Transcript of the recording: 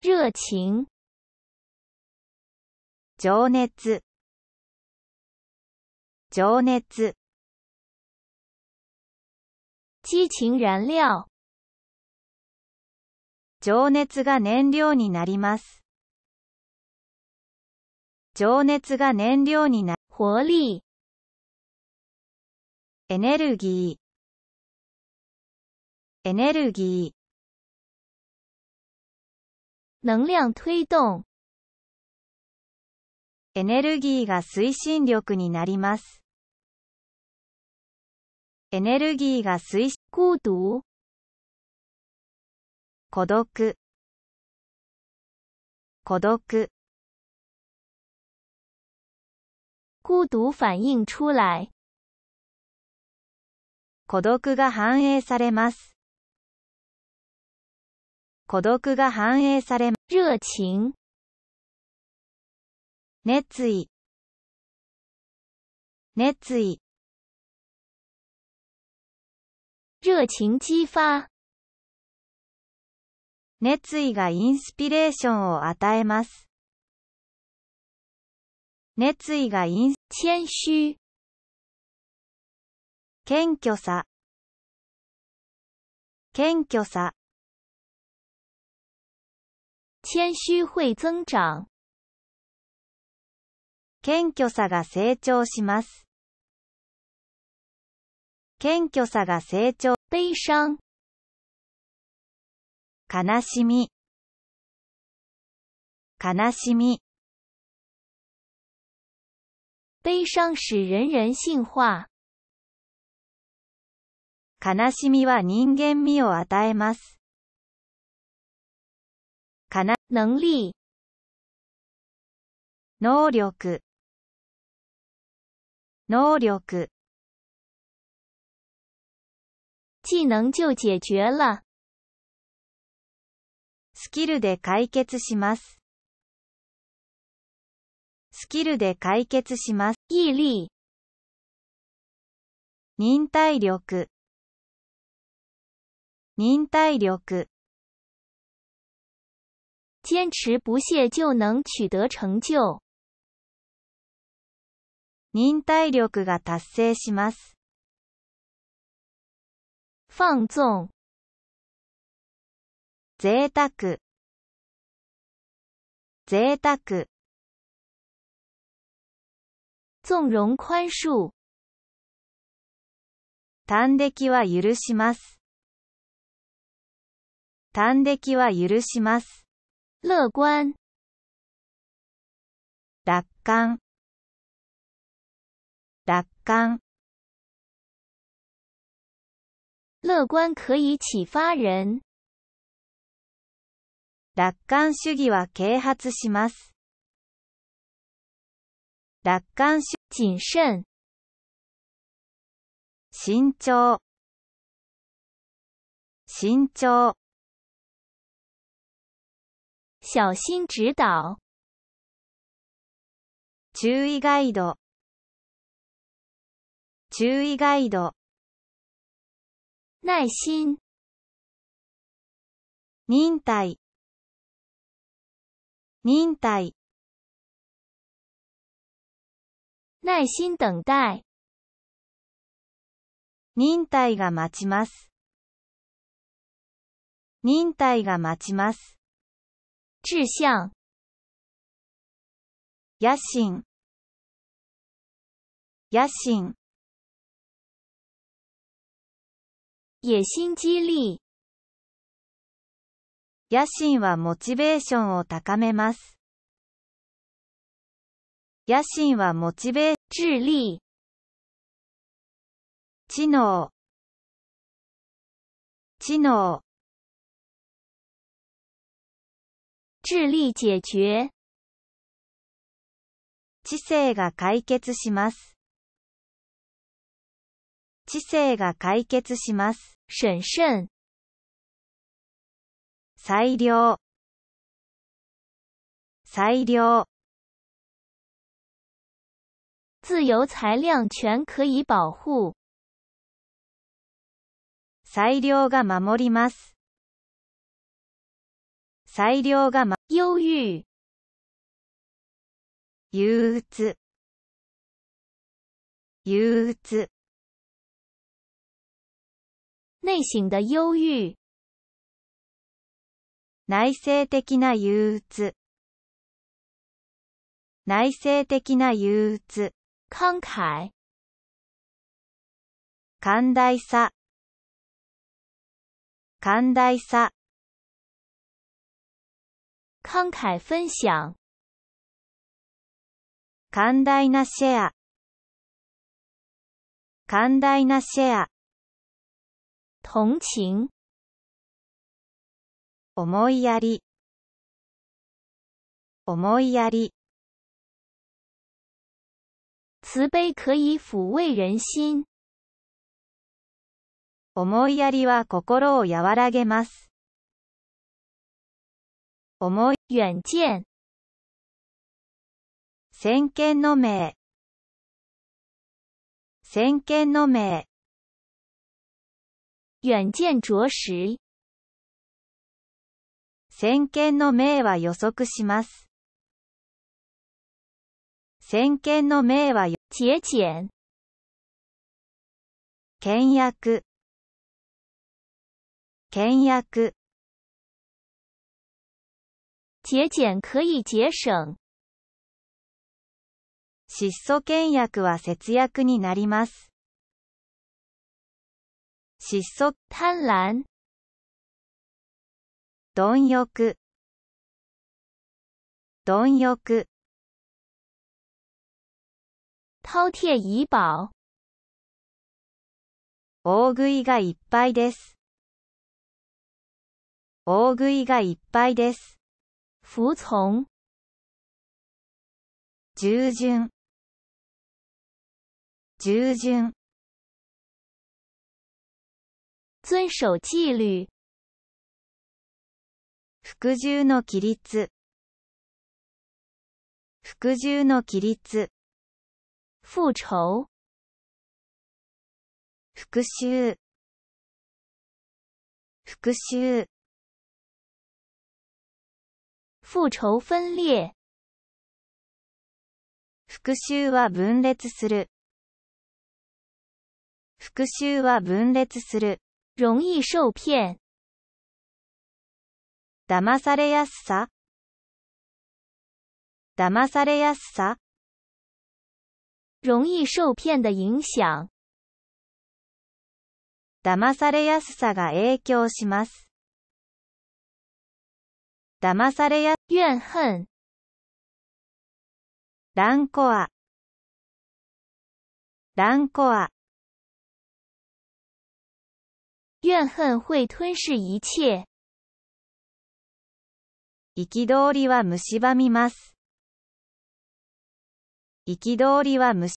热情情熱情熱激情燃料情熱が燃料になります。情熱が燃料にな、活力エネルギーエネルギー能量推動。エネルギーが推進力になります。エネルギーが推進、孤独。孤独。孤独。孤独反映出来。孤独が反映されます。孤独が反映され、熱情、熱意、熱意、熱情激发。熱意がインスピレーションを与えます。熱意がイン、谦虚。謙虚さ。謙虚さ。谦虚会增长。謙虚さが成長します。謙虚さが成長。悲伤。悲しみ。悲しみ。悲伤使人人性化。悲しみは人間味を与えます。かな、能力。能力。能力。技能就解決了。スキルで解決します。スキルで解決します。毅力。忍耐力。忍耐力。坚持不懈就能取得成就。忍耐力が達成します。放纵。贅沢。贅沢。纵容宽恕。端的は許します。端的は許します。乐观，乐纲，乐纲，乐观可以启发人。楽観主義は啓発します。楽観主義。伸伸，伸長，伸長。小心指導。注意ガイド。注意ガイド。耐心。忍耐。忍耐。耐心等待。忍耐が待ちます。忍耐が待ちます。志向野心野心野心激励野心はモチベーションを高めます。野心はモチベー、智力。知能。知能。力解決。知性が解決します。知性が解決します。審慎。裁量。裁量。自由裁量权可以保护。裁量が守ります。裁量がま、忧郁。憂鬱。憂鬱。内心的憂鬱。内省的な憂鬱。内省的な憂鬱。慷慨。寛大さ。寛大さ。慷慨分享。寛大なシェア。寛大なシェア。同情。思いやり。思いやり。慈悲可以抚慰人心。思いやりは心を和らげます。思い、遠見。先見の名、先見の名。遠見着实。先見の名は予測します。先見の名は、知恵知恵。倹約。倹約。节俭可以节省。質素倹約は節約になります。質素、贪婪、貪欲、貪欲、饕餮怡宝、大食いがいっぱいです。大食いがいっぱいです。服从従順従順遵守纪律服従の規律服従の規律復仇復讐復讐复仇分裂。復讐は分裂する。復讐は分裂する。容易受骗。騙されやすさ。騙されやすさ。容易受骗的影響。騙されやすさが影響します。騙されや、怨恨。ランコア。ランコア。怨恨会吞噬一切。憤りは蝕みます。憤りは蝕